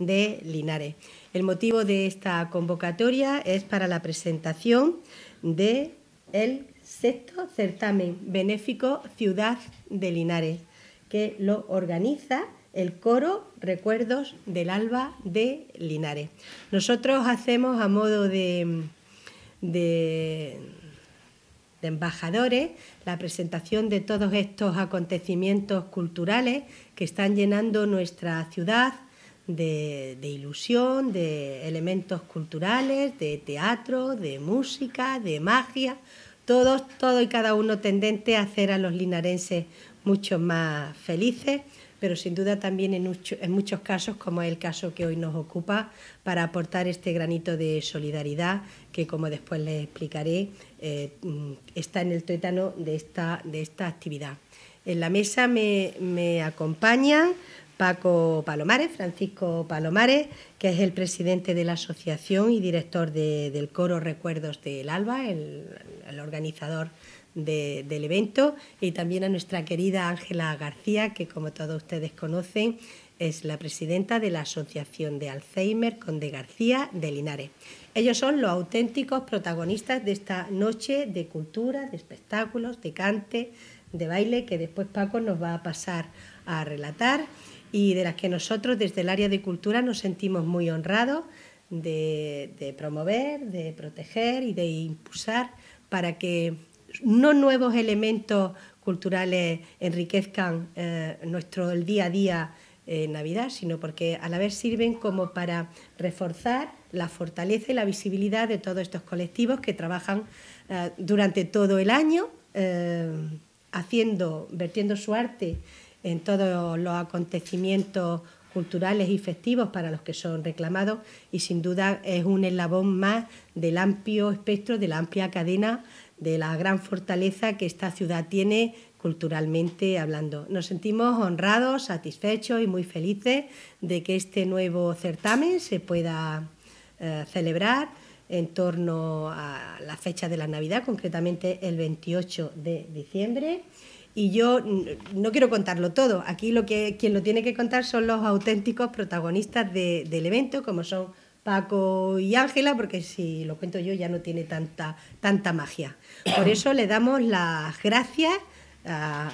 de Linares. El motivo de esta convocatoria es para la presentación de sexto certamen benéfico Ciudad de Linares, que lo organiza el coro Recuerdos del Alba de Linares. Nosotros hacemos a modo de, de, de embajadores la presentación de todos estos acontecimientos culturales que están llenando nuestra ciudad, de, ilusión, de elementos culturales, de teatro, de música, de magia, todos, todo y cada uno tendente a hacer a los linarenses mucho más felices, pero sin duda también en, muchos casos, como es el caso que hoy nos ocupa, para aportar este granito de solidaridad que, como después les explicaré, eh, mm, está en el tuétano de esta, de esta actividad. En la mesa me acompañan Paco Palomares, Francisco Palomares, que es el presidente de la asociación y director del coro Recuerdos del Alba, el, organizador del evento, y también a nuestra querida Ángela García, que como todos ustedes conocen, es la presidenta de la Asociación de Alzheimer Conde García de Linares. Ellos son los auténticos protagonistas de esta noche de cultura, de espectáculos, de cante, de baile, que después Paco nos va a pasar a relatar y de las que nosotros desde el área de cultura nos sentimos muy honrados de, promover, de proteger y de impulsar para que no nuevos elementos culturales enriquezcan eh, nuestro el día a día eh, en Navidad, sino porque a la vez sirven como para reforzar la fortaleza y la visibilidad de todos estos colectivos que trabajan eh, durante todo el año haciendo, vertiendo su arte en todos los acontecimientos culturales y festivos para los que son reclamados y sin duda es un eslabón más del amplio espectro, de la amplia cadena, de la gran fortaleza que esta ciudad tiene culturalmente hablando. Nos sentimos honrados, satisfechos y muy felices de que este nuevo certamen se pueda eh, celebrar en torno a la fecha de la Navidad, concretamente el 28 de diciembre y yo no quiero contarlo todo. Aquí lo que quien lo tiene que contar son los auténticos protagonistas del evento, como son Paco y Ángela, porque si lo cuento yo ya no tiene tanta, tanta magia. Por eso le damos las gracias a,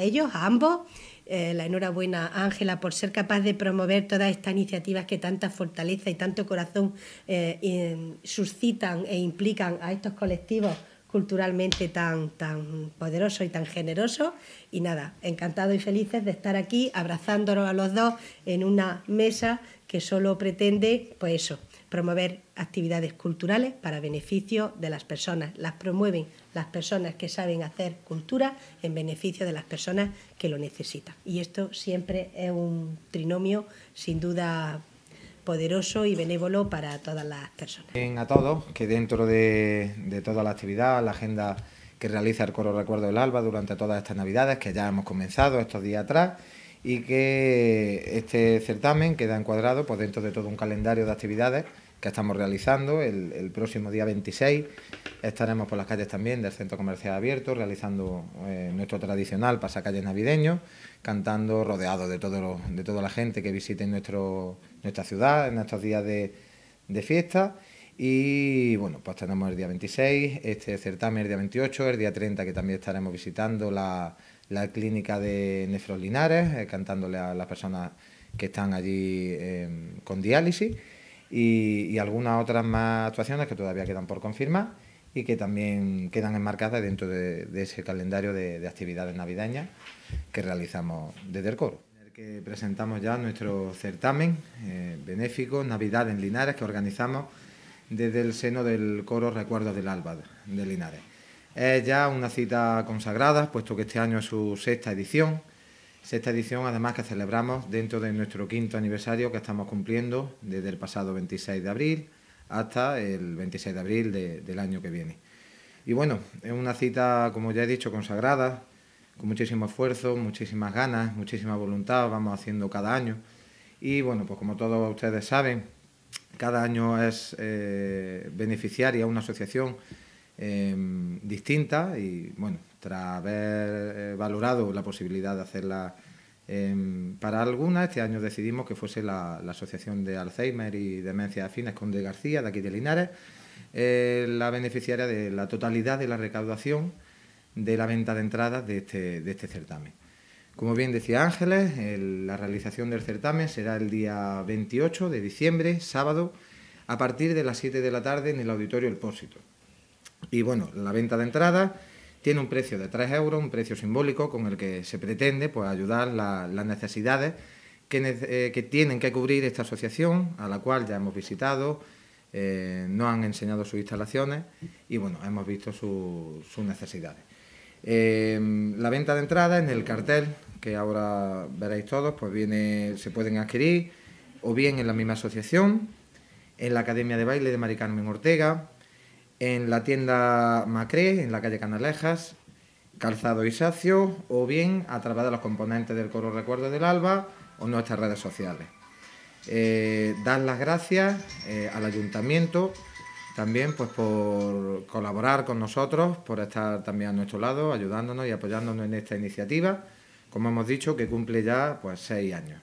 ellos, a ambos. Eh, la enhorabuena Ángela por ser capaz de promover todas estas iniciativas que tanta fortaleza y tanto corazón eh, suscitan e implican a estos colectivos culturalmente tan, tan poderoso y tan generoso. Y nada, encantado y felices de estar aquí abrazándonos a los dos en una mesa que solo pretende, pues eso, promover actividades culturales para beneficio de las personas. Las promueven las personas que saben hacer cultura en beneficio de las personas que lo necesitan. Y esto siempre es un trinomio sin duda poderoso y benévolo para todas las personas. a todos que dentro de, de toda la actividad, la agenda que realiza el Coro Recuerdo del Alba durante todas estas Navidades, que ya hemos comenzado estos días atrás, y que este certamen queda encuadrado pues, dentro de todo un calendario de actividades que estamos realizando. El, próximo día 26 estaremos por las calles también del Centro Comercial Abierto realizando eh, nuestro tradicional pasacalles navideño, cantando rodeado de, todo de toda la gente que visite nuestro, nuestra ciudad en estos días de, fiesta. Y bueno, pues tenemos el día 26, este certamen el día 28, el día 30 que también estaremos visitando la, clínica de Nefrolinares, eh, cantándole a las personas que están allí eh, con diálisis y, algunas otras más actuaciones que todavía quedan por confirmar y que también quedan enmarcadas dentro de, ese calendario de, actividades navideñas que realizamos desde el coro. que presentamos ya nuestro certamen eh, benéfico Navidad en Linares que organizamos desde el seno del coro Recuerdos del Alba de Linares. Es ya una cita consagrada, puesto que este año es su sexta edición Sexta edición, además, que celebramos dentro de nuestro quinto aniversario que estamos cumpliendo desde el pasado 26 de abril hasta el 26 de abril del año que viene. Y bueno, es una cita, como ya he dicho, consagrada, con muchísimo esfuerzo, muchísimas ganas, muchísima voluntad, vamos haciendo cada año. Y bueno, pues como todos ustedes saben, cada año es eh, beneficiaria una asociación em, distinta y bueno, tras haber eh, valorado la posibilidad de hacerla em, para alguna... este año decidimos que fuese la, Asociación de Alzheimer y Demencia Afines Conde García, de aquí de Linares, eh, la beneficiaria de la totalidad de la recaudación de la venta de entradas de este, este certamen. Como bien decía Ángeles, la realización del certamen será el día 28 de diciembre, sábado, a partir de las 7 de la tarde en el Auditorio El Pósito. Y bueno, la venta de entradas tiene un precio de 3 euros, un precio simbólico con el que se pretende pues, ayudar las necesidades que, eh, que, tienen que cubrir esta asociación, a la cual ya hemos visitado, eh, nos han enseñado sus instalaciones y bueno, hemos visto sus necesidades. Em, la venta de entrada en el cartel, que ahora veréis todos, pues viene, se pueden adquirir o bien en la misma asociación, en la Academia de Baile de Mari Ortega, en la tienda Macré, en la calle Canalejas, Calzado y Isacio, o bien a través de los componentes del Coro Recuerdo del Alba o nuestras redes sociales. Eh, dar las gracias eh, al ayuntamiento también pues por colaborar con nosotros, por estar también a nuestro lado, ayudándonos y apoyándonos en esta iniciativa, como hemos dicho, que cumple ya pues seis años.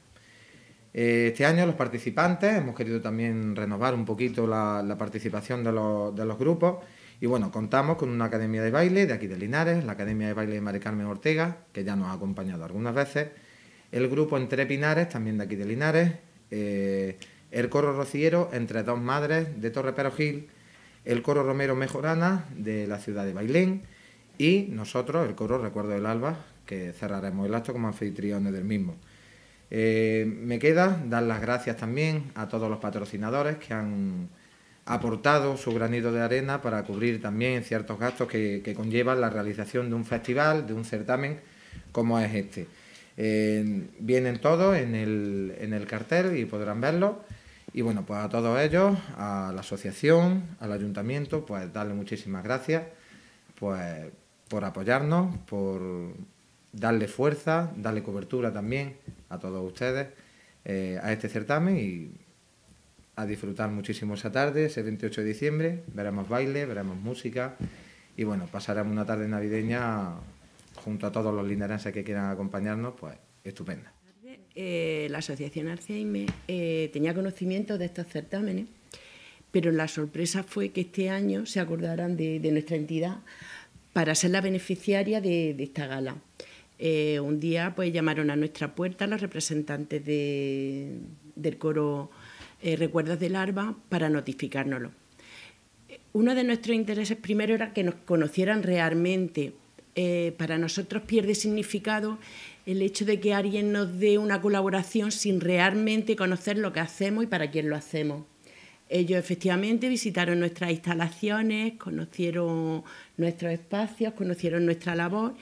Eh, este año los participantes, hemos querido también renovar un poquito la, participación de los, grupos y bueno, contamos con una academia de baile de aquí de Linares, la Academia de Baile de Mari Carmen Ortega, que ya nos ha acompañado algunas veces, el grupo Entre Pinares, también de aquí de Linares, eh, el coro rociero Entre Dos Madres de Torre Perojil, el coro Romero Mejorana de la ciudad de Bailén y nosotros, el coro Recuerdo del Alba, que cerraremos el acto como anfitriones del mismo. Eh, me queda dar las gracias también a todos los patrocinadores que han aportado su granito de arena para cubrir también ciertos gastos que, conllevan la realización de un festival, de un certamen como es este. Eh, vienen todos en el, cartel y podrán verlo. Y bueno, pues a todos ellos, a la asociación, al ayuntamiento, pues darle muchísimas gracias pues, por apoyarnos, por darle fuerza, darle cobertura también a todos ustedes eh, a este certamen y a disfrutar muchísimo esa tarde, ese 28 de diciembre. Veremos baile, veremos música y bueno, pasaremos una tarde navideña junto a todos los lindarenses que quieran acompañarnos, pues estupenda. Eh, la Asociación Arceime eh, tenía conocimiento de estos certámenes, pero la sorpresa fue que este año se acordaran de, nuestra entidad para ser la beneficiaria de esta gala. Eh, un día pues llamaron a nuestra puerta los representantes del coro eh, Recuerdos del Arba para notificárnoslo. Uno de nuestros intereses primero era que nos conocieran realmente. Eh, para nosotros pierde significado el hecho de que alguien nos dé una colaboración sin realmente conocer lo que hacemos y para quién lo hacemos. Ellos efectivamente visitaron nuestras instalaciones, conocieron nuestros espacios, conocieron nuestra labor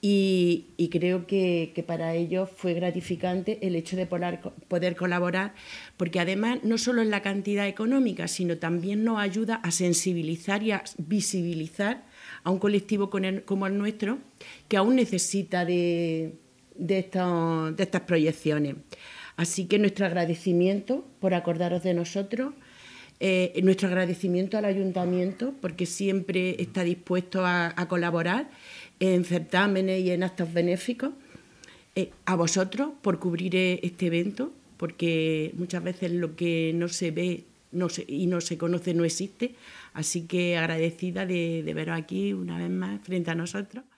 y, creo que, para ellos fue gratificante el hecho de poder, colaborar, porque además no solo es la cantidad económica, sino también nos ayuda a sensibilizar y a visibilizar a un colectivo como el nuestro, que aún necesita de, de, estas proyecciones. Así que nuestro agradecimiento por acordaros de nosotros. Eh, nuestro agradecimiento al ayuntamiento porque siempre está dispuesto a, colaborar en certámenes y en actos benéficos. Eh, a vosotros por cubrir e-, este evento, porque muchas veces lo que no se ve y no se conoce no existe. Así que agradecida de veros aquí una vez más frente a nosotros.